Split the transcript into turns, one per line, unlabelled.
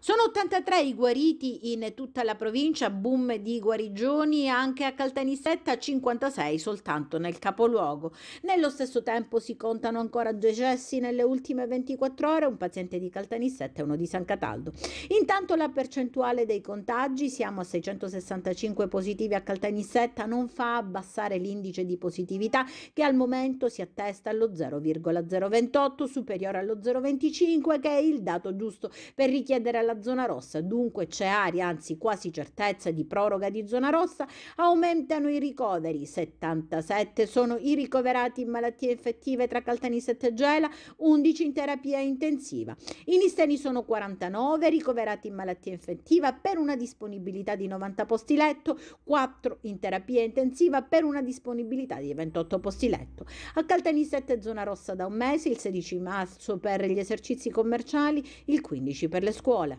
Sono 83 i guariti in tutta la provincia, boom di guarigioni anche a Caltanissetta, 56 soltanto nel capoluogo. Nello stesso tempo si contano ancora due decessi nelle ultime 24 ore, un paziente di Caltanissetta e uno di San Cataldo. Intanto la percentuale dei contagi, siamo a 665 positivi a Caltanissetta, non fa abbassare l'indice di positività che al momento si attesta allo 0,028, superiore allo 0,25 che è il dato giusto per richiedere alla alla zona rossa, dunque c'è aria, anzi quasi certezza di proroga di zona rossa, aumentano i ricoveri, 77 sono i ricoverati in malattie infettive tra Caltanissetta e Gela, 11 in terapia intensiva. I nisteni sono 49 ricoverati in malattia infettiva per una disponibilità di 90 posti letto, 4 in terapia intensiva per una disponibilità di 28 posti letto. A Caltanissetta è zona rossa da un mese, il 16 marzo per gli esercizi commerciali, il 15 per le scuole.